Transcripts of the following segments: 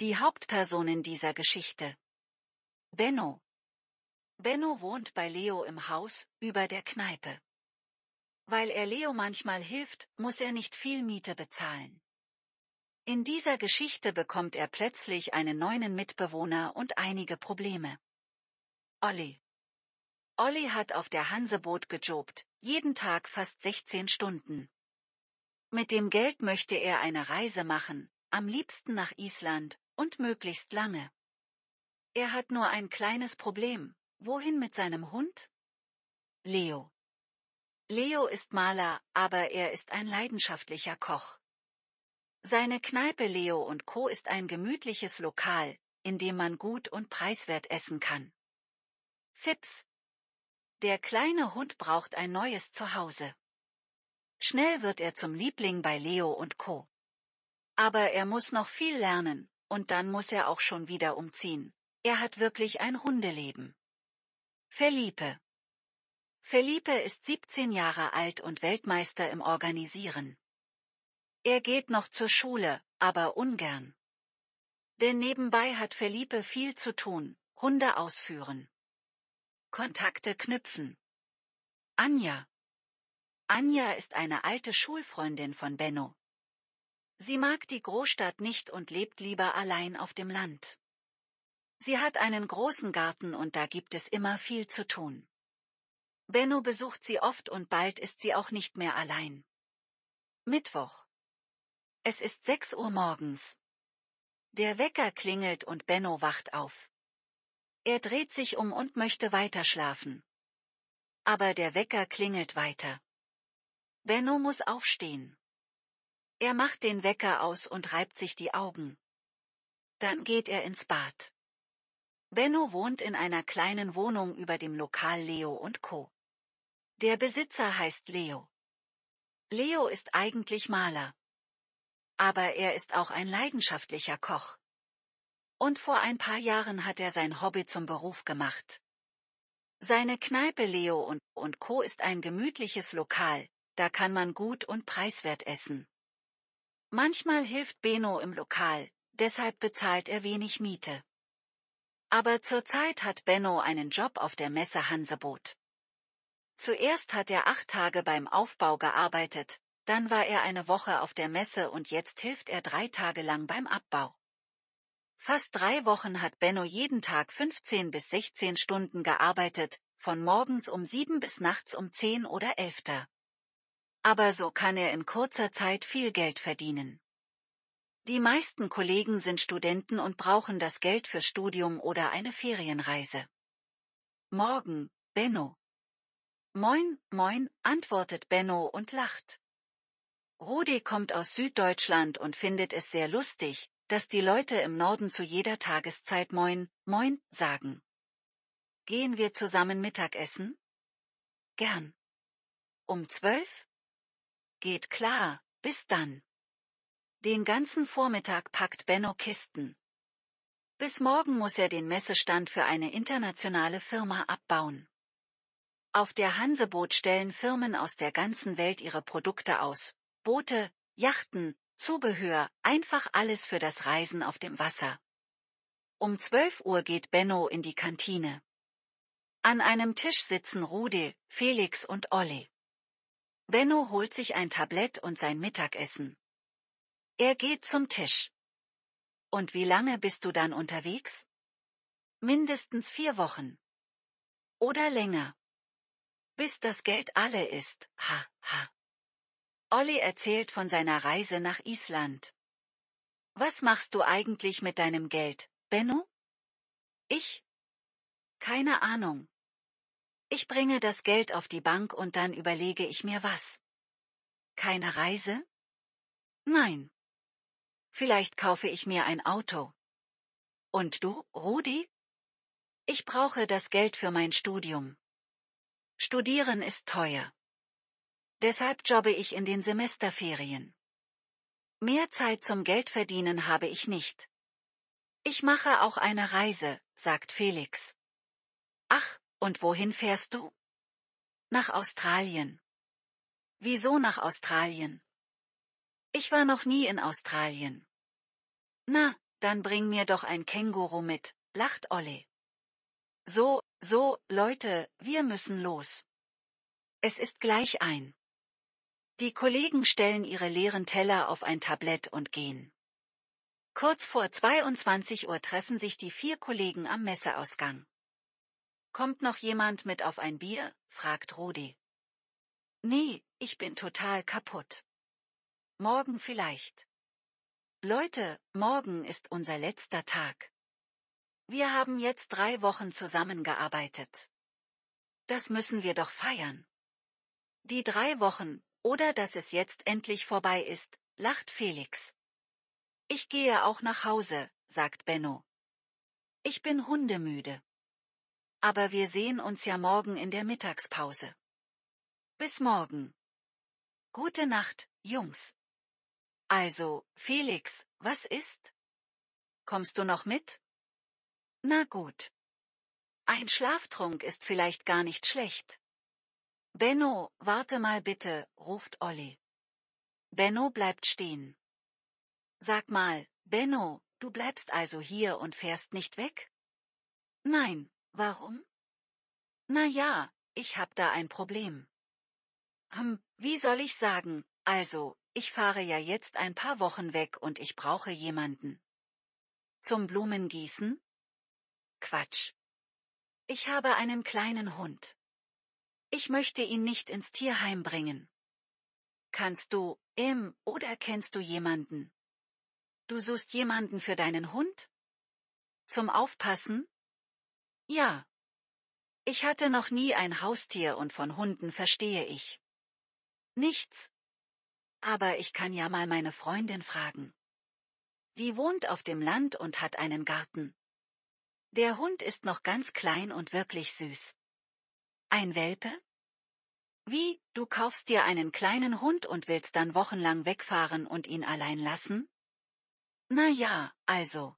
Die Hauptperson in dieser Geschichte. Benno. Benno wohnt bei Leo im Haus, über der Kneipe. Weil er Leo manchmal hilft, muss er nicht viel Miete bezahlen. In dieser Geschichte bekommt er plötzlich einen neuen Mitbewohner und einige Probleme. Olli. Olli hat auf der Hanseboot gejobt, jeden Tag fast 16 Stunden. Mit dem Geld möchte er eine Reise machen, am liebsten nach Island, und möglichst lange. Er hat nur ein kleines Problem. Wohin mit seinem Hund? Leo. Leo ist Maler, aber er ist ein leidenschaftlicher Koch. Seine Kneipe Leo und Co. ist ein gemütliches Lokal, in dem man gut und preiswert essen kann. Fips. Der kleine Hund braucht ein neues Zuhause. Schnell wird er zum Liebling bei Leo und Co. Aber er muss noch viel lernen, und dann muss er auch schon wieder umziehen. Er hat wirklich ein Hundeleben. Felipe. Felipe ist 17 Jahre alt und Weltmeister im Organisieren. Er geht noch zur Schule, aber ungern. Denn nebenbei hat Felipe viel zu tun, Hunde ausführen. Kontakte knüpfen. Anja. Anja ist eine alte Schulfreundin von Benno, Sie mag die Großstadt nicht und lebt lieber allein auf dem Land. Sie hat einen großen Garten und da gibt es immer viel zu tun. Benno besucht sie oft und bald ist sie auch nicht mehr allein. Mittwoch. Es ist sechs Uhr morgens. Der Wecker klingelt und Benno wacht auf. Er dreht sich um und möchte weiter schlafen. Aber der Wecker klingelt weiter. Benno muss aufstehen. Er macht den Wecker aus und reibt sich die Augen. Dann geht er ins Bad. Benno wohnt in einer kleinen Wohnung über dem Lokal Leo und Co. Der Besitzer heißt Leo. Leo ist eigentlich Maler. Aber er ist auch ein leidenschaftlicher Koch. Und vor ein paar Jahren hat er sein Hobby zum Beruf gemacht. Seine Kneipe Leo und, und Co. ist ein gemütliches Lokal, da kann man gut und preiswert essen. Manchmal hilft Beno im Lokal, deshalb bezahlt er wenig Miete. Aber zurzeit hat Benno einen Job auf der Messe Hanseboot. Zuerst hat er acht Tage beim Aufbau gearbeitet, dann war er eine Woche auf der Messe und jetzt hilft er drei Tage lang beim Abbau. Fast drei Wochen hat Benno jeden Tag 15 bis 16 Stunden gearbeitet, von morgens um sieben bis nachts um zehn oder elfter aber so kann er in kurzer Zeit viel Geld verdienen. Die meisten Kollegen sind Studenten und brauchen das Geld für Studium oder eine Ferienreise. Morgen, Benno. Moin, moin, antwortet Benno und lacht. Rudi kommt aus Süddeutschland und findet es sehr lustig, dass die Leute im Norden zu jeder Tageszeit Moin, Moin sagen. Gehen wir zusammen Mittagessen? Gern. Um zwölf? Geht klar, bis dann. Den ganzen Vormittag packt Benno Kisten. Bis morgen muss er den Messestand für eine internationale Firma abbauen. Auf der Hanseboot stellen Firmen aus der ganzen Welt ihre Produkte aus. Boote, Yachten, Zubehör, einfach alles für das Reisen auf dem Wasser. Um 12 Uhr geht Benno in die Kantine. An einem Tisch sitzen Rude, Felix und Olli. Benno holt sich ein Tablett und sein Mittagessen. Er geht zum Tisch. Und wie lange bist du dann unterwegs? Mindestens vier Wochen. Oder länger. Bis das Geld alle ist, ha, ha. Olli erzählt von seiner Reise nach Island. Was machst du eigentlich mit deinem Geld, Benno? Ich? Keine Ahnung. Ich bringe das Geld auf die Bank und dann überlege ich mir was. Keine Reise? Nein. Vielleicht kaufe ich mir ein Auto. Und du, Rudi? Ich brauche das Geld für mein Studium. Studieren ist teuer. Deshalb jobbe ich in den Semesterferien. Mehr Zeit zum Geldverdienen habe ich nicht. Ich mache auch eine Reise, sagt Felix. Ach, und wohin fährst du? Nach Australien. Wieso nach Australien? Ich war noch nie in Australien. Na, dann bring mir doch ein Känguru mit, lacht Olli. So, so, Leute, wir müssen los. Es ist gleich ein. Die Kollegen stellen ihre leeren Teller auf ein Tablett und gehen. Kurz vor 22 Uhr treffen sich die vier Kollegen am Messeausgang. Kommt noch jemand mit auf ein Bier? fragt Rudi. Nee, ich bin total kaputt. Morgen vielleicht. Leute, morgen ist unser letzter Tag. Wir haben jetzt drei Wochen zusammengearbeitet. Das müssen wir doch feiern. Die drei Wochen, oder dass es jetzt endlich vorbei ist, lacht Felix. Ich gehe auch nach Hause, sagt Benno. Ich bin hundemüde aber wir sehen uns ja morgen in der Mittagspause. Bis morgen. Gute Nacht, Jungs. Also, Felix, was ist? Kommst du noch mit? Na gut. Ein Schlaftrunk ist vielleicht gar nicht schlecht. Benno, warte mal bitte, ruft Olli. Benno bleibt stehen. Sag mal, Benno, du bleibst also hier und fährst nicht weg? Nein, Warum? Na ja, ich hab da ein Problem. Hm, wie soll ich sagen, also, ich fahre ja jetzt ein paar Wochen weg und ich brauche jemanden. Zum Blumengießen? Quatsch. Ich habe einen kleinen Hund. Ich möchte ihn nicht ins Tierheim bringen. Kannst du, im, oder kennst du jemanden? Du suchst jemanden für deinen Hund? Zum Aufpassen? Ja. Ich hatte noch nie ein Haustier und von Hunden verstehe ich nichts. Aber ich kann ja mal meine Freundin fragen. Die wohnt auf dem Land und hat einen Garten. Der Hund ist noch ganz klein und wirklich süß. Ein Welpe? Wie, du kaufst dir einen kleinen Hund und willst dann wochenlang wegfahren und ihn allein lassen? Na ja, also.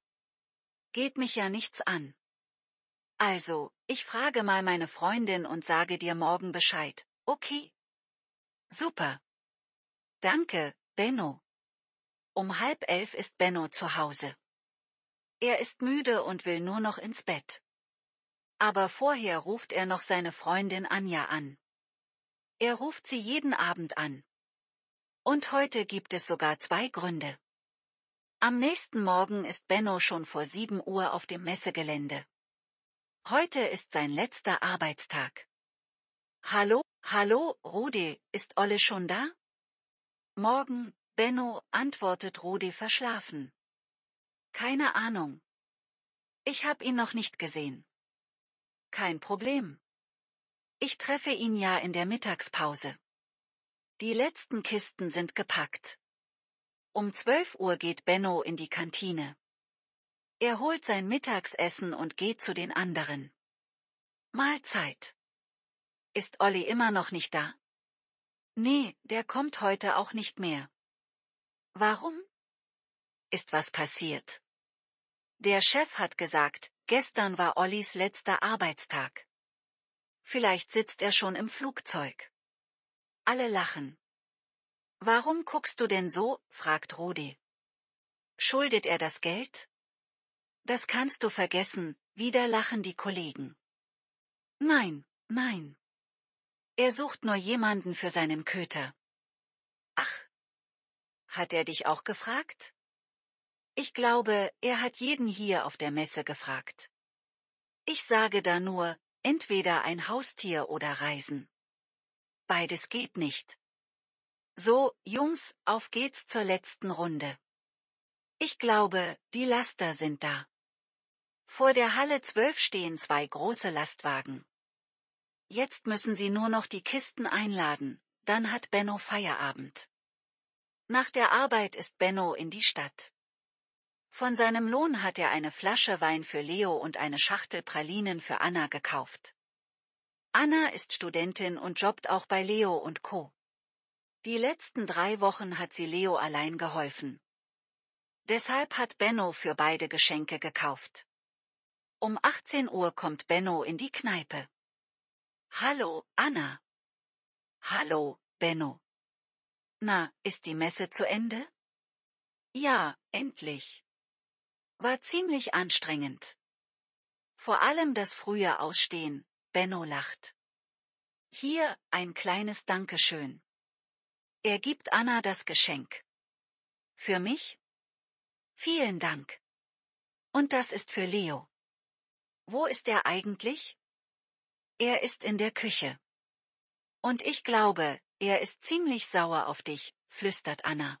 Geht mich ja nichts an. Also, ich frage mal meine Freundin und sage dir morgen Bescheid, okay? Super. Danke, Benno. Um halb elf ist Benno zu Hause. Er ist müde und will nur noch ins Bett. Aber vorher ruft er noch seine Freundin Anja an. Er ruft sie jeden Abend an. Und heute gibt es sogar zwei Gründe. Am nächsten Morgen ist Benno schon vor sieben Uhr auf dem Messegelände. Heute ist sein letzter Arbeitstag. Hallo, hallo, Rudi, ist Olle schon da? Morgen, Benno, antwortet Rudi verschlafen. Keine Ahnung. Ich hab ihn noch nicht gesehen. Kein Problem. Ich treffe ihn ja in der Mittagspause. Die letzten Kisten sind gepackt. Um 12 Uhr geht Benno in die Kantine. Er holt sein Mittagsessen und geht zu den anderen. Mahlzeit. Ist Olli immer noch nicht da? Nee, der kommt heute auch nicht mehr. Warum? Ist was passiert? Der Chef hat gesagt, gestern war Ollis letzter Arbeitstag. Vielleicht sitzt er schon im Flugzeug. Alle lachen. Warum guckst du denn so? fragt Rudi. Schuldet er das Geld? Das kannst du vergessen, wieder lachen die Kollegen. Nein, nein. Er sucht nur jemanden für seinen Köter. Ach. Hat er dich auch gefragt? Ich glaube, er hat jeden hier auf der Messe gefragt. Ich sage da nur, entweder ein Haustier oder Reisen. Beides geht nicht. So, Jungs, auf geht's zur letzten Runde. Ich glaube, die Laster sind da. Vor der Halle 12 stehen zwei große Lastwagen. Jetzt müssen sie nur noch die Kisten einladen, dann hat Benno Feierabend. Nach der Arbeit ist Benno in die Stadt. Von seinem Lohn hat er eine Flasche Wein für Leo und eine Schachtel Pralinen für Anna gekauft. Anna ist Studentin und jobbt auch bei Leo und Co. Die letzten drei Wochen hat sie Leo allein geholfen. Deshalb hat Benno für beide Geschenke gekauft. Um 18 Uhr kommt Benno in die Kneipe. Hallo, Anna. Hallo, Benno. Na, ist die Messe zu Ende? Ja, endlich. War ziemlich anstrengend. Vor allem das frühe Ausstehen, Benno lacht. Hier, ein kleines Dankeschön. Er gibt Anna das Geschenk. Für mich? Vielen Dank. Und das ist für Leo. Wo ist er eigentlich? Er ist in der Küche. Und ich glaube, er ist ziemlich sauer auf dich, flüstert Anna.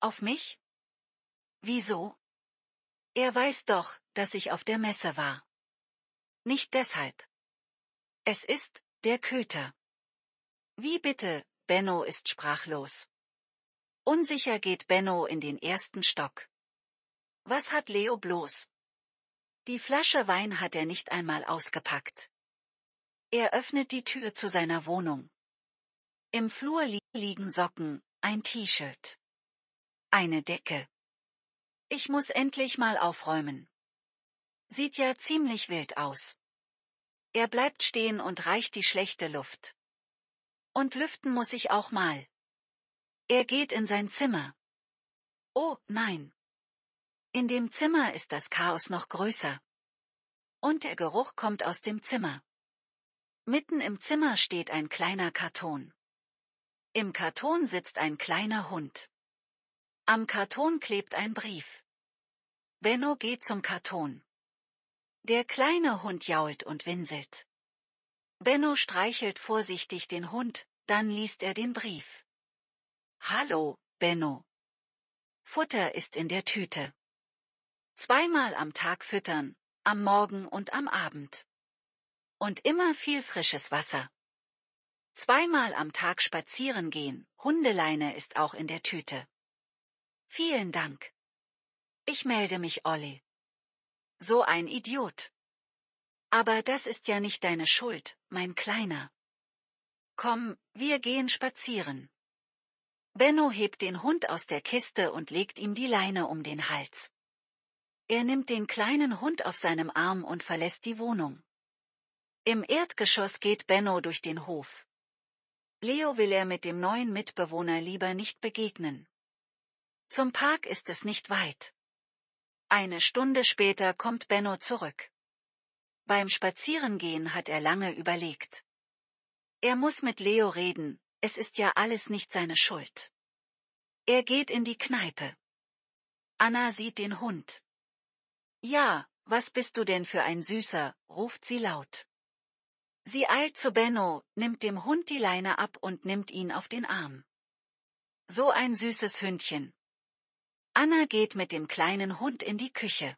Auf mich? Wieso? Er weiß doch, dass ich auf der Messe war. Nicht deshalb. Es ist, der Köter. Wie bitte, Benno ist sprachlos. Unsicher geht Benno in den ersten Stock. Was hat Leo bloß? Die Flasche Wein hat er nicht einmal ausgepackt. Er öffnet die Tür zu seiner Wohnung. Im Flur li liegen Socken, ein T-Shirt. Eine Decke. Ich muss endlich mal aufräumen. Sieht ja ziemlich wild aus. Er bleibt stehen und reicht die schlechte Luft. Und lüften muss ich auch mal. Er geht in sein Zimmer. Oh, nein. In dem Zimmer ist das Chaos noch größer. Und der Geruch kommt aus dem Zimmer. Mitten im Zimmer steht ein kleiner Karton. Im Karton sitzt ein kleiner Hund. Am Karton klebt ein Brief. Benno geht zum Karton. Der kleine Hund jault und winselt. Benno streichelt vorsichtig den Hund, dann liest er den Brief. Hallo, Benno. Futter ist in der Tüte. Zweimal am Tag füttern, am Morgen und am Abend. Und immer viel frisches Wasser. Zweimal am Tag spazieren gehen, Hundeleine ist auch in der Tüte. Vielen Dank. Ich melde mich Olli. So ein Idiot. Aber das ist ja nicht deine Schuld, mein Kleiner. Komm, wir gehen spazieren. Benno hebt den Hund aus der Kiste und legt ihm die Leine um den Hals. Er nimmt den kleinen Hund auf seinem Arm und verlässt die Wohnung. Im Erdgeschoss geht Benno durch den Hof. Leo will er mit dem neuen Mitbewohner lieber nicht begegnen. Zum Park ist es nicht weit. Eine Stunde später kommt Benno zurück. Beim Spazierengehen hat er lange überlegt. Er muss mit Leo reden, es ist ja alles nicht seine Schuld. Er geht in die Kneipe. Anna sieht den Hund. Ja, was bist du denn für ein Süßer, ruft sie laut. Sie eilt zu Benno, nimmt dem Hund die Leine ab und nimmt ihn auf den Arm. So ein süßes Hündchen. Anna geht mit dem kleinen Hund in die Küche.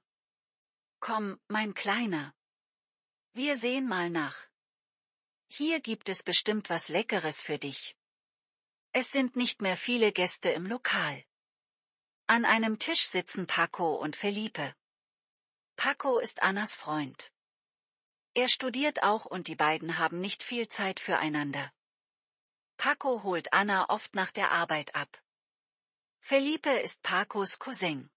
Komm, mein Kleiner. Wir sehen mal nach. Hier gibt es bestimmt was Leckeres für dich. Es sind nicht mehr viele Gäste im Lokal. An einem Tisch sitzen Paco und Felipe. Paco ist Annas Freund. Er studiert auch und die beiden haben nicht viel Zeit füreinander. Paco holt Anna oft nach der Arbeit ab. Felipe ist Pacos Cousin.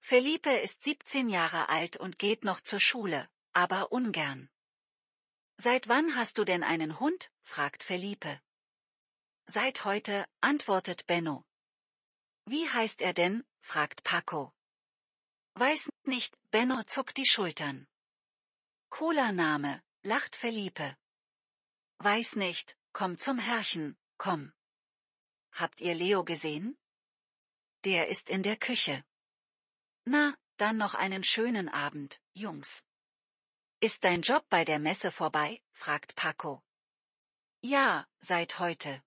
Felipe ist 17 Jahre alt und geht noch zur Schule, aber ungern. Seit wann hast du denn einen Hund? fragt Felipe. Seit heute, antwortet Benno. Wie heißt er denn? fragt Paco. Weiß nicht, Benno zuckt die Schultern. Cola-Name, lacht Felipe. Weiß nicht, komm zum Herrchen, komm. Habt ihr Leo gesehen? Der ist in der Küche. Na, dann noch einen schönen Abend, Jungs. Ist dein Job bei der Messe vorbei? fragt Paco. Ja, seit heute.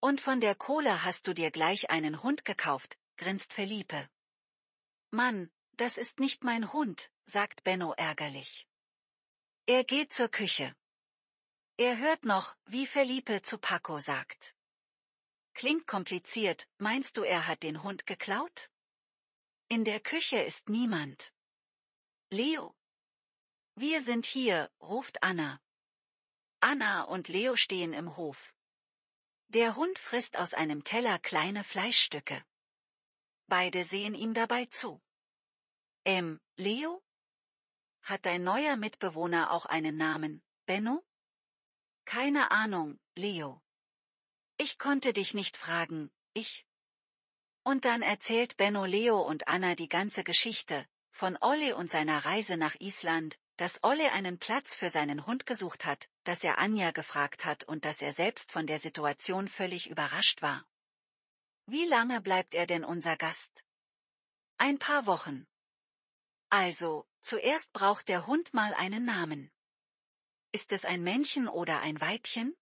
Und von der Cola hast du dir gleich einen Hund gekauft, grinst Felipe. Mann, das ist nicht mein Hund, sagt Benno ärgerlich. Er geht zur Küche. Er hört noch, wie Felipe zu Paco sagt. Klingt kompliziert, meinst du, er hat den Hund geklaut? In der Küche ist niemand. Leo. Wir sind hier, ruft Anna. Anna und Leo stehen im Hof. Der Hund frisst aus einem Teller kleine Fleischstücke. Beide sehen ihm dabei zu. Ähm, Leo? Hat dein neuer Mitbewohner auch einen Namen, Benno? Keine Ahnung, Leo. Ich konnte dich nicht fragen, ich. Und dann erzählt Benno Leo und Anna die ganze Geschichte, von Olli und seiner Reise nach Island, dass Olli einen Platz für seinen Hund gesucht hat, dass er Anja gefragt hat und dass er selbst von der Situation völlig überrascht war. Wie lange bleibt er denn unser Gast? Ein paar Wochen. Also, zuerst braucht der Hund mal einen Namen. Ist es ein Männchen oder ein Weibchen?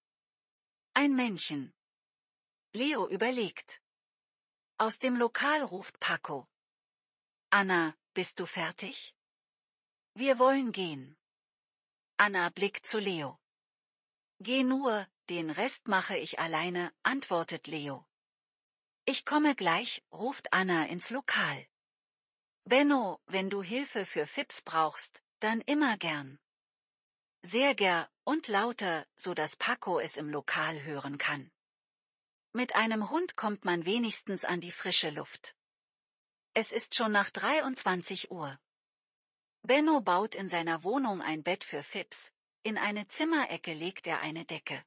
Ein Männchen. Leo überlegt. Aus dem Lokal ruft Paco. Anna, bist du fertig? Wir wollen gehen. Anna blickt zu Leo. Geh nur, den Rest mache ich alleine, antwortet Leo. Ich komme gleich, ruft Anna ins Lokal. Benno, wenn du Hilfe für Fips brauchst, dann immer gern. Sehr gern und lauter, so dass Paco es im Lokal hören kann. Mit einem Hund kommt man wenigstens an die frische Luft. Es ist schon nach 23 Uhr. Benno baut in seiner Wohnung ein Bett für Fips, in eine Zimmerecke legt er eine Decke.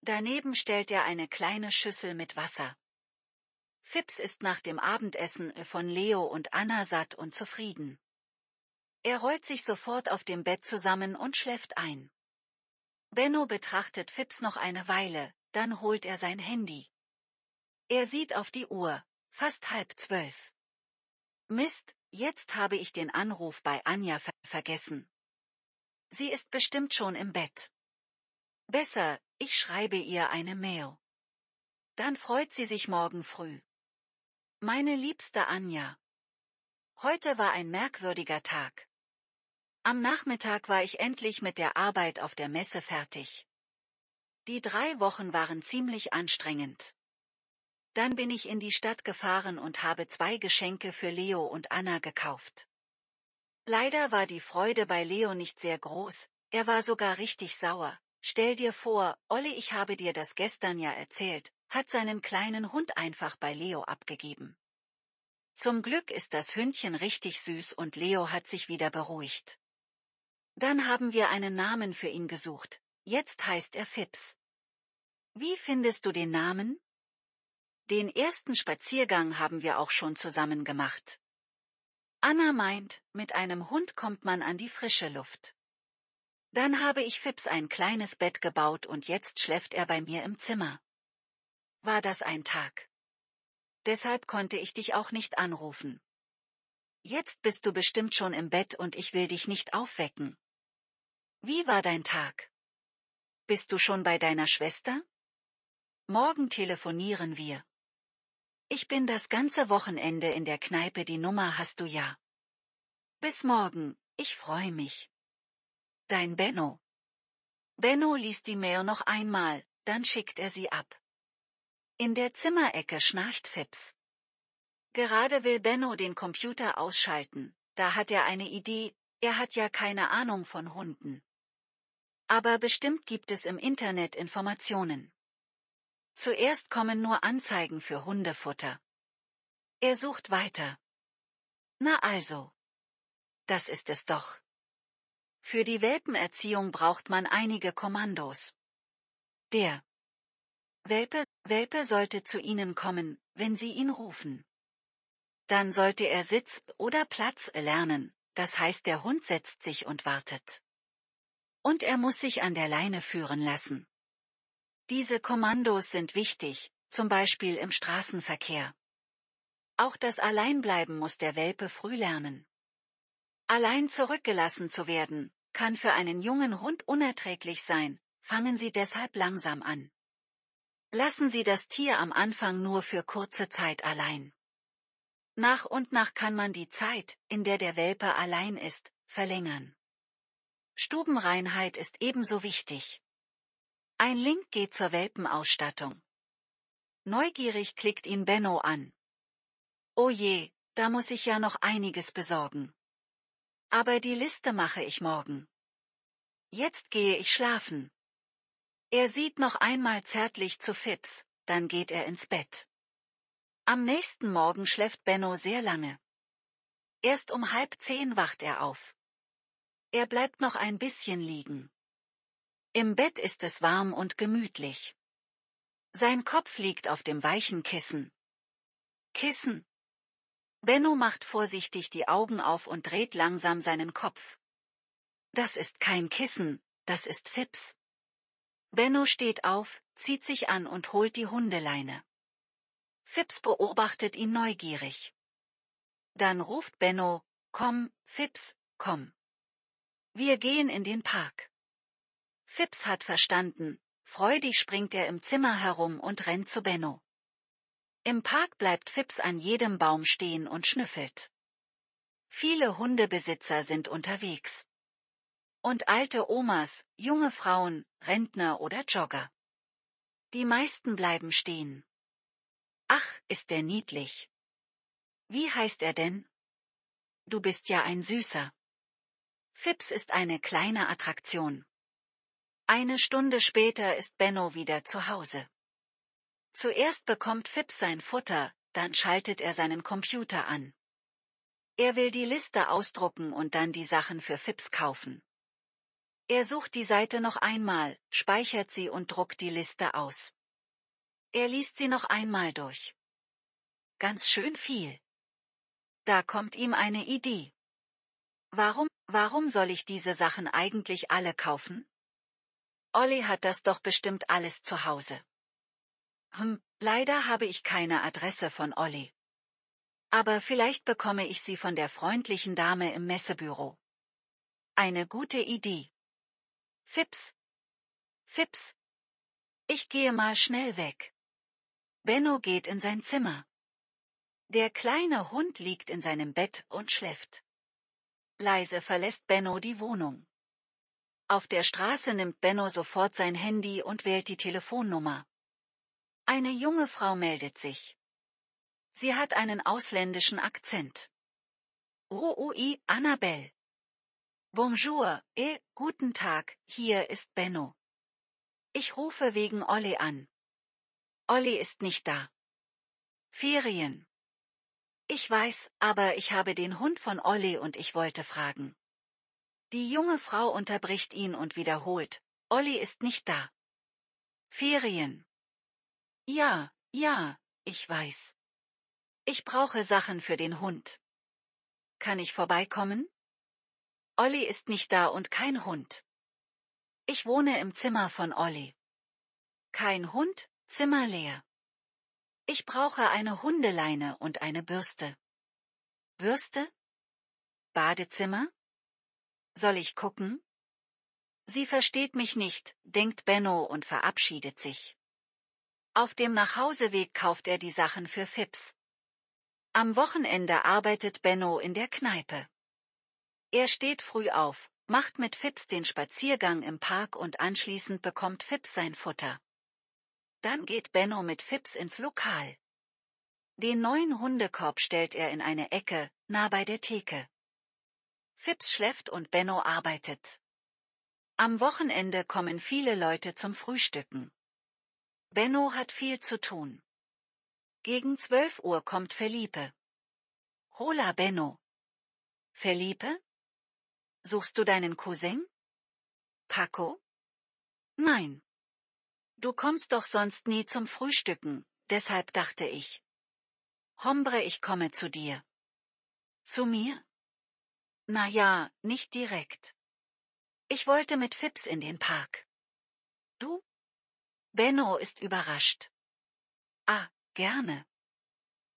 Daneben stellt er eine kleine Schüssel mit Wasser. Fips ist nach dem Abendessen von Leo und Anna satt und zufrieden. Er rollt sich sofort auf dem Bett zusammen und schläft ein. Benno betrachtet Fips noch eine Weile, dann holt er sein Handy. Er sieht auf die Uhr, fast halb zwölf. Mist, jetzt habe ich den Anruf bei Anja ver vergessen. Sie ist bestimmt schon im Bett. Besser, ich schreibe ihr eine Mail. Dann freut sie sich morgen früh. Meine liebste Anja. Heute war ein merkwürdiger Tag. Am Nachmittag war ich endlich mit der Arbeit auf der Messe fertig. Die drei Wochen waren ziemlich anstrengend. Dann bin ich in die Stadt gefahren und habe zwei Geschenke für Leo und Anna gekauft. Leider war die Freude bei Leo nicht sehr groß, er war sogar richtig sauer. Stell dir vor, Olli, ich habe dir das gestern ja erzählt, hat seinen kleinen Hund einfach bei Leo abgegeben. Zum Glück ist das Hündchen richtig süß und Leo hat sich wieder beruhigt. Dann haben wir einen Namen für ihn gesucht, jetzt heißt er Fips. Wie findest du den Namen? Den ersten Spaziergang haben wir auch schon zusammen gemacht. Anna meint, mit einem Hund kommt man an die frische Luft. Dann habe ich Fips ein kleines Bett gebaut und jetzt schläft er bei mir im Zimmer war das ein Tag. Deshalb konnte ich dich auch nicht anrufen. Jetzt bist du bestimmt schon im Bett und ich will dich nicht aufwecken. Wie war dein Tag? Bist du schon bei deiner Schwester? Morgen telefonieren wir. Ich bin das ganze Wochenende in der Kneipe, die Nummer hast du ja. Bis morgen, ich freue mich. Dein Benno. Benno liest die Mail noch einmal, dann schickt er sie ab. In der Zimmerecke schnarcht Fips. Gerade will Benno den Computer ausschalten, da hat er eine Idee, er hat ja keine Ahnung von Hunden. Aber bestimmt gibt es im Internet Informationen. Zuerst kommen nur Anzeigen für Hundefutter. Er sucht weiter. Na also. Das ist es doch. Für die Welpenerziehung braucht man einige Kommandos. Der Welpe Welpe sollte zu ihnen kommen, wenn sie ihn rufen. Dann sollte er Sitz oder Platz lernen, das heißt der Hund setzt sich und wartet. Und er muss sich an der Leine führen lassen. Diese Kommandos sind wichtig, zum Beispiel im Straßenverkehr. Auch das Alleinbleiben muss der Welpe früh lernen. Allein zurückgelassen zu werden, kann für einen jungen Hund unerträglich sein, fangen Sie deshalb langsam an. Lassen Sie das Tier am Anfang nur für kurze Zeit allein. Nach und nach kann man die Zeit, in der der Welpe allein ist, verlängern. Stubenreinheit ist ebenso wichtig. Ein Link geht zur Welpenausstattung. Neugierig klickt ihn Benno an. Oh je, da muss ich ja noch einiges besorgen. Aber die Liste mache ich morgen. Jetzt gehe ich schlafen. Er sieht noch einmal zärtlich zu Fips, dann geht er ins Bett. Am nächsten Morgen schläft Benno sehr lange. Erst um halb zehn wacht er auf. Er bleibt noch ein bisschen liegen. Im Bett ist es warm und gemütlich. Sein Kopf liegt auf dem weichen Kissen. Kissen. Benno macht vorsichtig die Augen auf und dreht langsam seinen Kopf. Das ist kein Kissen, das ist Fips. Benno steht auf, zieht sich an und holt die Hundeleine. Fips beobachtet ihn neugierig. Dann ruft Benno, komm, Fips, komm. Wir gehen in den Park. Fips hat verstanden, freudig springt er im Zimmer herum und rennt zu Benno. Im Park bleibt Fips an jedem Baum stehen und schnüffelt. Viele Hundebesitzer sind unterwegs und alte Omas, junge Frauen, Rentner oder Jogger. Die meisten bleiben stehen. Ach, ist der niedlich. Wie heißt er denn? Du bist ja ein Süßer. Fips ist eine kleine Attraktion. Eine Stunde später ist Benno wieder zu Hause. Zuerst bekommt Fips sein Futter, dann schaltet er seinen Computer an. Er will die Liste ausdrucken und dann die Sachen für Fips kaufen. Er sucht die Seite noch einmal, speichert sie und druckt die Liste aus. Er liest sie noch einmal durch. Ganz schön viel. Da kommt ihm eine Idee. Warum, warum soll ich diese Sachen eigentlich alle kaufen? Olli hat das doch bestimmt alles zu Hause. Hm, leider habe ich keine Adresse von Olli. Aber vielleicht bekomme ich sie von der freundlichen Dame im Messebüro. Eine gute Idee. Fips. Fips. Ich gehe mal schnell weg. Benno geht in sein Zimmer. Der kleine Hund liegt in seinem Bett und schläft. Leise verlässt Benno die Wohnung. Auf der Straße nimmt Benno sofort sein Handy und wählt die Telefonnummer. Eine junge Frau meldet sich. Sie hat einen ausländischen Akzent. Oh, oh, i, Bonjour, eh, guten Tag, hier ist Benno. Ich rufe wegen Olli an. Olli ist nicht da. Ferien. Ich weiß, aber ich habe den Hund von Olli und ich wollte fragen. Die junge Frau unterbricht ihn und wiederholt, Olli ist nicht da. Ferien. Ja, ja, ich weiß. Ich brauche Sachen für den Hund. Kann ich vorbeikommen? Olli ist nicht da und kein Hund. Ich wohne im Zimmer von Olli. Kein Hund, Zimmer leer. Ich brauche eine Hundeleine und eine Bürste. Bürste? Badezimmer? Soll ich gucken? Sie versteht mich nicht, denkt Benno und verabschiedet sich. Auf dem Nachhauseweg kauft er die Sachen für Fips. Am Wochenende arbeitet Benno in der Kneipe. Er steht früh auf, macht mit Fips den Spaziergang im Park und anschließend bekommt Fips sein Futter. Dann geht Benno mit Fips ins Lokal. Den neuen Hundekorb stellt er in eine Ecke, nah bei der Theke. Fips schläft und Benno arbeitet. Am Wochenende kommen viele Leute zum Frühstücken. Benno hat viel zu tun. Gegen 12 Uhr kommt Felipe. Hola Benno. Felipe? Suchst du deinen Cousin? Paco? Nein. Du kommst doch sonst nie zum Frühstücken, deshalb dachte ich. Hombre, ich komme zu dir. Zu mir? Na ja, nicht direkt. Ich wollte mit Fips in den Park. Du? Benno ist überrascht. Ah, gerne.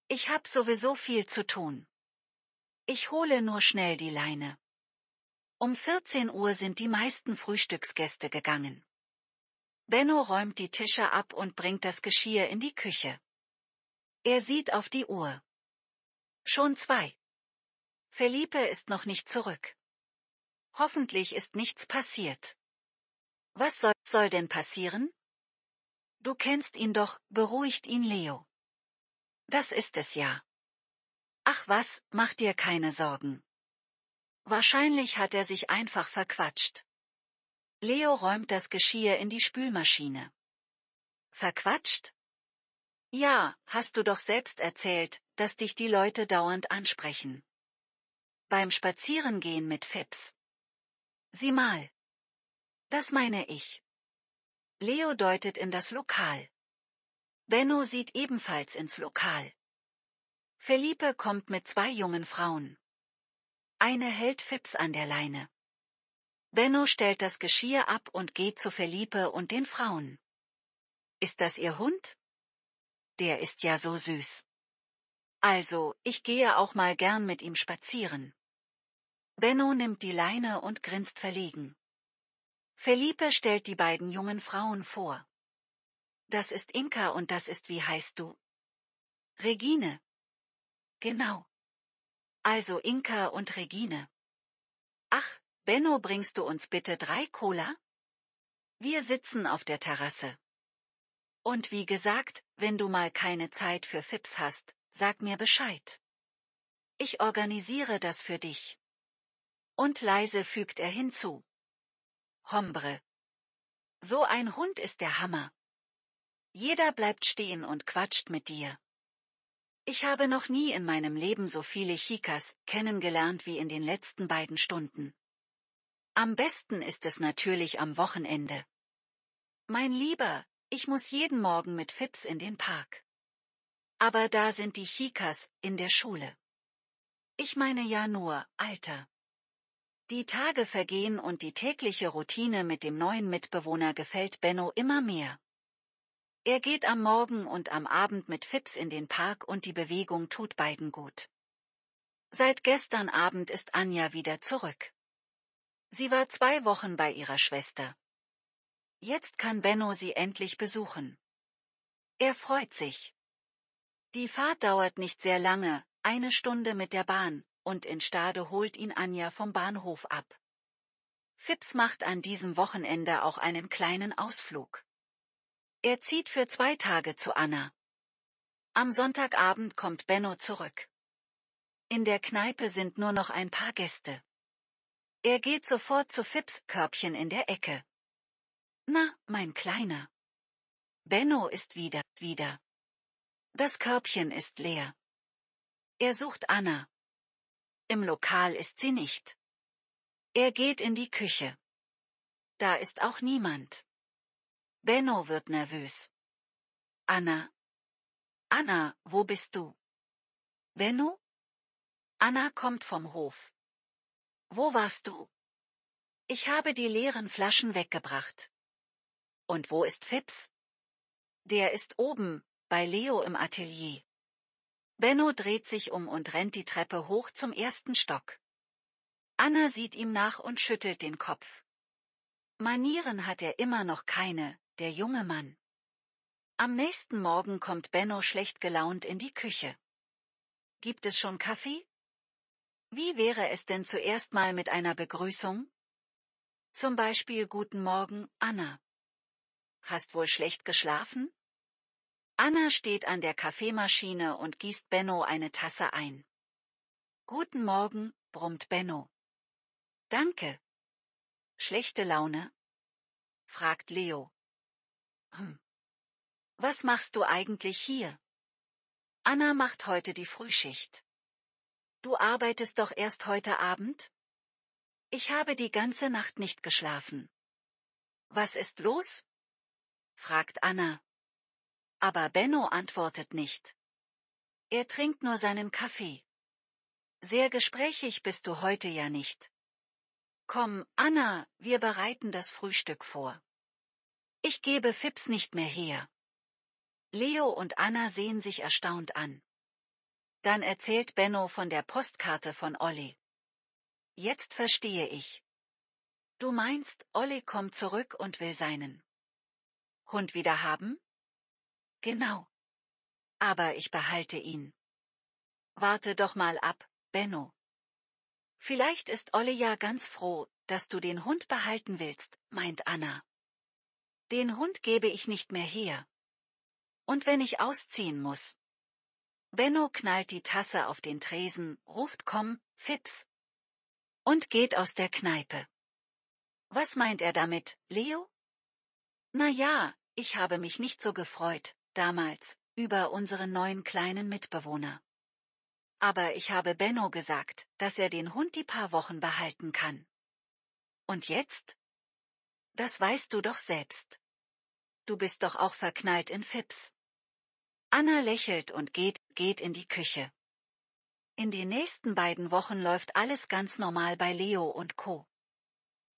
Ich hab sowieso viel zu tun. Ich hole nur schnell die Leine. Um 14 Uhr sind die meisten Frühstücksgäste gegangen. Benno räumt die Tische ab und bringt das Geschirr in die Küche. Er sieht auf die Uhr. Schon zwei. Felipe ist noch nicht zurück. Hoffentlich ist nichts passiert. Was soll, soll denn passieren? Du kennst ihn doch, beruhigt ihn Leo. Das ist es ja. Ach was, mach dir keine Sorgen. Wahrscheinlich hat er sich einfach verquatscht. Leo räumt das Geschirr in die Spülmaschine. Verquatscht? Ja, hast du doch selbst erzählt, dass dich die Leute dauernd ansprechen. Beim Spazierengehen mit Fips. Sieh mal. Das meine ich. Leo deutet in das Lokal. Benno sieht ebenfalls ins Lokal. Felipe kommt mit zwei jungen Frauen. Eine hält Fips an der Leine. Benno stellt das Geschirr ab und geht zu Felipe und den Frauen. Ist das ihr Hund? Der ist ja so süß. Also, ich gehe auch mal gern mit ihm spazieren. Benno nimmt die Leine und grinst verlegen. Felipe stellt die beiden jungen Frauen vor. Das ist Inka und das ist wie heißt du? Regine. Genau. Also Inka und Regine. Ach, Benno, bringst du uns bitte drei Cola? Wir sitzen auf der Terrasse. Und wie gesagt, wenn du mal keine Zeit für Fips hast, sag mir Bescheid. Ich organisiere das für dich. Und leise fügt er hinzu. Hombre. So ein Hund ist der Hammer. Jeder bleibt stehen und quatscht mit dir. Ich habe noch nie in meinem Leben so viele Chikas kennengelernt wie in den letzten beiden Stunden. Am besten ist es natürlich am Wochenende. Mein Lieber, ich muss jeden Morgen mit Fips in den Park. Aber da sind die Chikas in der Schule. Ich meine ja nur, Alter. Die Tage vergehen und die tägliche Routine mit dem neuen Mitbewohner gefällt Benno immer mehr. Er geht am Morgen und am Abend mit Fips in den Park und die Bewegung tut beiden gut. Seit gestern Abend ist Anja wieder zurück. Sie war zwei Wochen bei ihrer Schwester. Jetzt kann Benno sie endlich besuchen. Er freut sich. Die Fahrt dauert nicht sehr lange, eine Stunde mit der Bahn, und in Stade holt ihn Anja vom Bahnhof ab. Fips macht an diesem Wochenende auch einen kleinen Ausflug. Er zieht für zwei Tage zu Anna. Am Sonntagabend kommt Benno zurück. In der Kneipe sind nur noch ein paar Gäste. Er geht sofort zu Fips Körbchen in der Ecke. Na, mein Kleiner. Benno ist wieder, wieder. Das Körbchen ist leer. Er sucht Anna. Im Lokal ist sie nicht. Er geht in die Küche. Da ist auch niemand. Benno wird nervös. Anna. Anna, wo bist du? Benno? Anna kommt vom Hof. Wo warst du? Ich habe die leeren Flaschen weggebracht. Und wo ist Fips? Der ist oben, bei Leo im Atelier. Benno dreht sich um und rennt die Treppe hoch zum ersten Stock. Anna sieht ihm nach und schüttelt den Kopf. Manieren hat er immer noch keine, der junge Mann. Am nächsten Morgen kommt Benno schlecht gelaunt in die Küche. Gibt es schon Kaffee? Wie wäre es denn zuerst mal mit einer Begrüßung? Zum Beispiel Guten Morgen, Anna. Hast wohl schlecht geschlafen? Anna steht an der Kaffeemaschine und gießt Benno eine Tasse ein. Guten Morgen, brummt Benno. Danke. Schlechte Laune? fragt Leo. Was machst du eigentlich hier? Anna macht heute die Frühschicht. Du arbeitest doch erst heute Abend? Ich habe die ganze Nacht nicht geschlafen. Was ist los? fragt Anna. Aber Benno antwortet nicht. Er trinkt nur seinen Kaffee. Sehr gesprächig bist du heute ja nicht. Komm, Anna, wir bereiten das Frühstück vor. Ich gebe Fips nicht mehr her. Leo und Anna sehen sich erstaunt an. Dann erzählt Benno von der Postkarte von Olli. Jetzt verstehe ich. Du meinst, Olli kommt zurück und will seinen Hund wieder haben? Genau. Aber ich behalte ihn. Warte doch mal ab, Benno. Vielleicht ist Olli ja ganz froh, dass du den Hund behalten willst, meint Anna. Den Hund gebe ich nicht mehr her. Und wenn ich ausziehen muss. Benno knallt die Tasse auf den Tresen, ruft komm, Fips. Und geht aus der Kneipe. Was meint er damit, Leo? Na ja, ich habe mich nicht so gefreut, damals, über unseren neuen kleinen Mitbewohner. Aber ich habe Benno gesagt, dass er den Hund die paar Wochen behalten kann. Und jetzt? Das weißt du doch selbst. Du bist doch auch verknallt in Fips. Anna lächelt und geht, geht in die Küche. In den nächsten beiden Wochen läuft alles ganz normal bei Leo und Co.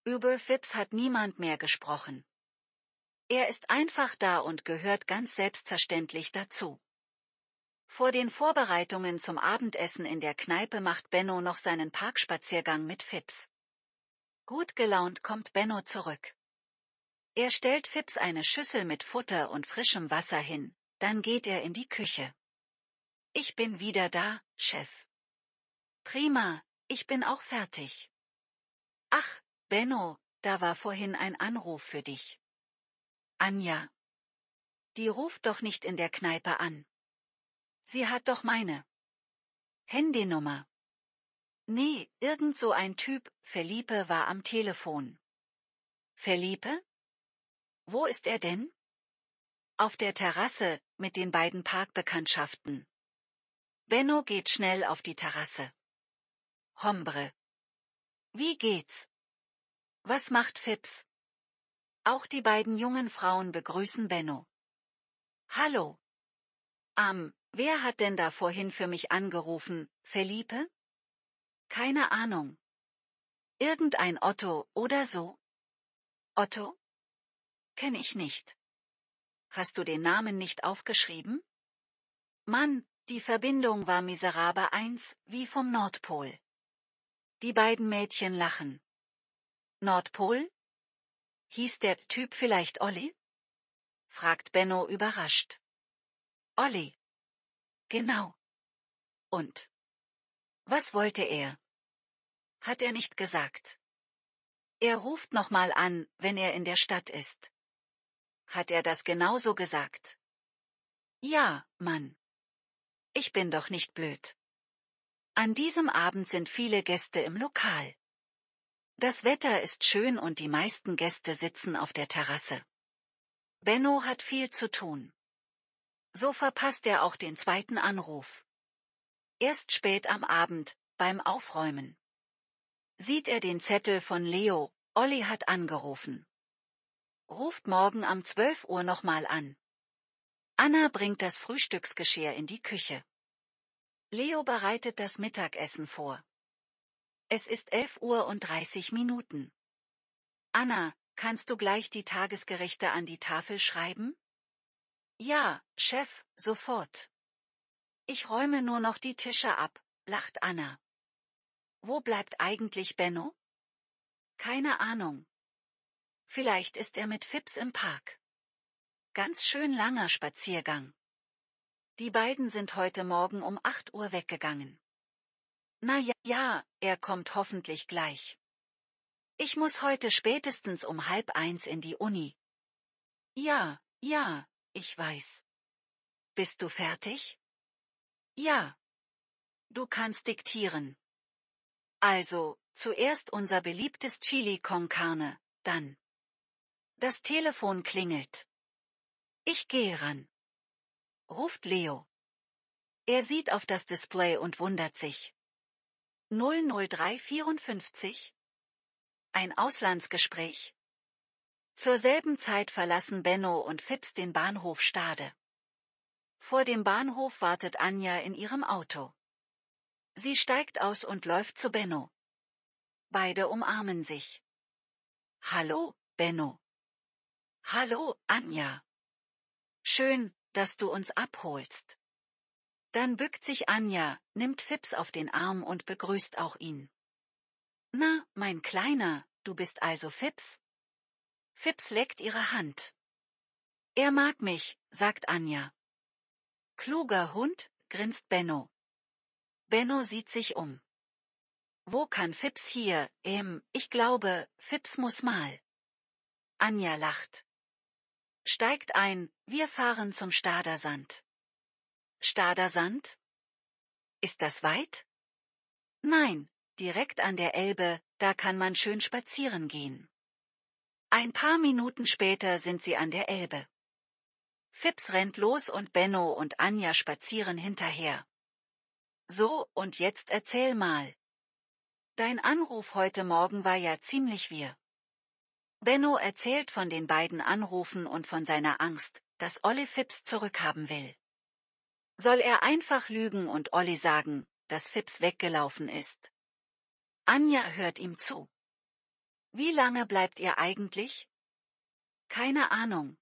Über Fips hat niemand mehr gesprochen. Er ist einfach da und gehört ganz selbstverständlich dazu. Vor den Vorbereitungen zum Abendessen in der Kneipe macht Benno noch seinen Parkspaziergang mit Fips. Gut gelaunt kommt Benno zurück. Er stellt Fips eine Schüssel mit Futter und frischem Wasser hin, dann geht er in die Küche. Ich bin wieder da, Chef. Prima, ich bin auch fertig. Ach, Benno, da war vorhin ein Anruf für dich. Anja. Die ruft doch nicht in der Kneipe an. Sie hat doch meine Handynummer. Nee, irgend so ein Typ, Felipe war am Telefon. Felipe? Wo ist er denn? Auf der Terrasse, mit den beiden Parkbekanntschaften. Benno geht schnell auf die Terrasse. Hombre. Wie geht's? Was macht Fips? Auch die beiden jungen Frauen begrüßen Benno. Hallo. Am, um, wer hat denn da vorhin für mich angerufen, Felipe? Keine Ahnung. Irgendein Otto, oder so? Otto? Kenne ich nicht. Hast du den Namen nicht aufgeschrieben? Mann, die Verbindung war miserabel eins, wie vom Nordpol. Die beiden Mädchen lachen. Nordpol? Hieß der Typ vielleicht Olli? fragt Benno überrascht. Olli. Genau. Und? Was wollte er? Hat er nicht gesagt. Er ruft nochmal an, wenn er in der Stadt ist. Hat er das genauso gesagt? Ja, Mann. Ich bin doch nicht blöd. An diesem Abend sind viele Gäste im Lokal. Das Wetter ist schön und die meisten Gäste sitzen auf der Terrasse. Benno hat viel zu tun. So verpasst er auch den zweiten Anruf. Erst spät am Abend, beim Aufräumen. Sieht er den Zettel von Leo, Olli hat angerufen. Ruft morgen um 12 Uhr nochmal an. Anna bringt das Frühstücksgeschirr in die Küche. Leo bereitet das Mittagessen vor. Es ist 11 Uhr und 30 Minuten. Anna, kannst du gleich die Tagesgerichte an die Tafel schreiben? Ja, Chef, sofort. Ich räume nur noch die Tische ab, lacht Anna. Wo bleibt eigentlich Benno? Keine Ahnung. Vielleicht ist er mit Phipps im Park. Ganz schön langer Spaziergang. Die beiden sind heute Morgen um 8 Uhr weggegangen. Na ja, ja, er kommt hoffentlich gleich. Ich muss heute spätestens um halb eins in die Uni. Ja, ja, ich weiß. Bist du fertig? Ja. Du kannst diktieren. Also, zuerst unser beliebtes Chili con Carne, dann das Telefon klingelt. Ich gehe ran. Ruft Leo. Er sieht auf das Display und wundert sich. 00354? Ein Auslandsgespräch? Zur selben Zeit verlassen Benno und Fips den Bahnhof Stade. Vor dem Bahnhof wartet Anja in ihrem Auto. Sie steigt aus und läuft zu Benno. Beide umarmen sich. Hallo, Benno. Hallo, Anja. Schön, dass du uns abholst. Dann bückt sich Anja, nimmt Fips auf den Arm und begrüßt auch ihn. Na, mein Kleiner, du bist also Fips? Fips leckt ihre Hand. Er mag mich, sagt Anja. Kluger Hund, grinst Benno. Benno sieht sich um. Wo kann Fips hier? Ähm, ich glaube, Fips muss mal. Anja lacht. Steigt ein, wir fahren zum Stadersand. Stadersand? Ist das weit? Nein, direkt an der Elbe, da kann man schön spazieren gehen. Ein paar Minuten später sind sie an der Elbe. Fips rennt los und Benno und Anja spazieren hinterher. So, und jetzt erzähl mal. Dein Anruf heute Morgen war ja ziemlich wir. Benno erzählt von den beiden Anrufen und von seiner Angst, dass Olli Phipps zurückhaben will. Soll er einfach lügen und Olli sagen, dass Phipps weggelaufen ist? Anja hört ihm zu. Wie lange bleibt ihr eigentlich? Keine Ahnung.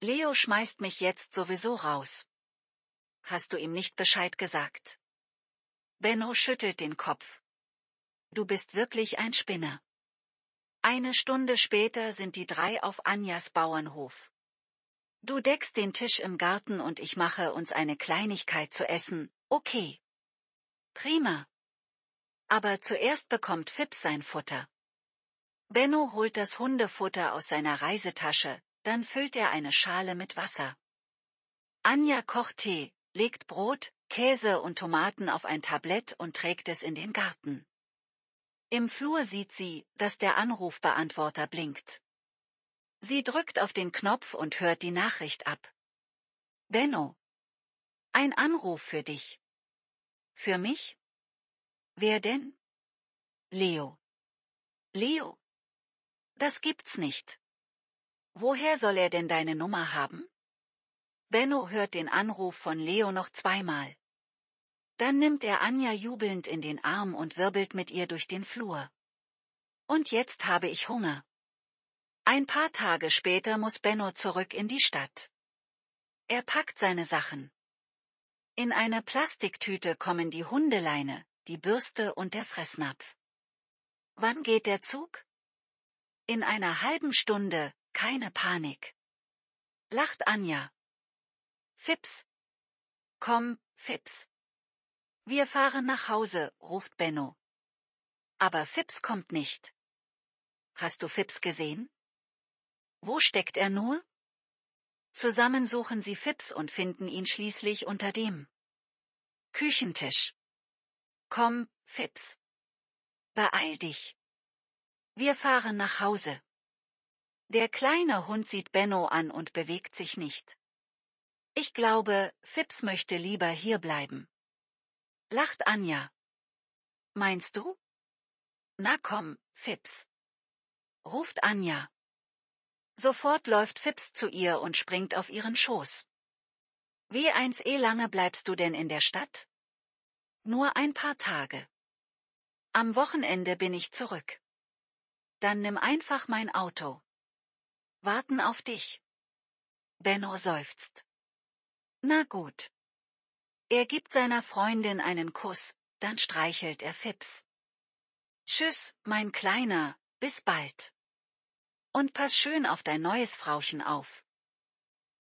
Leo schmeißt mich jetzt sowieso raus. Hast du ihm nicht Bescheid gesagt? Benno schüttelt den Kopf. Du bist wirklich ein Spinner. Eine Stunde später sind die drei auf Anjas Bauernhof. Du deckst den Tisch im Garten und ich mache uns eine Kleinigkeit zu essen, okay. Prima. Aber zuerst bekommt Fips sein Futter. Benno holt das Hundefutter aus seiner Reisetasche, dann füllt er eine Schale mit Wasser. Anja kocht Tee, legt Brot, Käse und Tomaten auf ein Tablett und trägt es in den Garten. Im Flur sieht sie, dass der Anrufbeantworter blinkt. Sie drückt auf den Knopf und hört die Nachricht ab. Benno. Ein Anruf für dich. Für mich? Wer denn? Leo. Leo. Das gibt's nicht. Woher soll er denn deine Nummer haben? Benno hört den Anruf von Leo noch zweimal. Dann nimmt er Anja jubelnd in den Arm und wirbelt mit ihr durch den Flur. Und jetzt habe ich Hunger. Ein paar Tage später muss Benno zurück in die Stadt. Er packt seine Sachen. In eine Plastiktüte kommen die Hundeleine, die Bürste und der Fressnapf. Wann geht der Zug? In einer halben Stunde, keine Panik. Lacht Anja. Fips. Komm, Fips. Wir fahren nach Hause, ruft Benno. Aber Fips kommt nicht. Hast du Fips gesehen? Wo steckt er nur? Zusammen suchen sie Fips und finden ihn schließlich unter dem Küchentisch. Komm, Fips. Beeil dich. Wir fahren nach Hause. Der kleine Hund sieht Benno an und bewegt sich nicht. Ich glaube, Fips möchte lieber hier bleiben lacht Anja. Meinst du? Na komm, Fips. ruft Anja. Sofort läuft Fips zu ihr und springt auf ihren Schoß. Wie eins eh lange bleibst du denn in der Stadt? Nur ein paar Tage. Am Wochenende bin ich zurück. Dann nimm einfach mein Auto. Warten auf dich. Benno seufzt. Na gut. Er gibt seiner Freundin einen Kuss, dann streichelt er Fips. Tschüss, mein Kleiner, bis bald. Und pass schön auf dein neues Frauchen auf.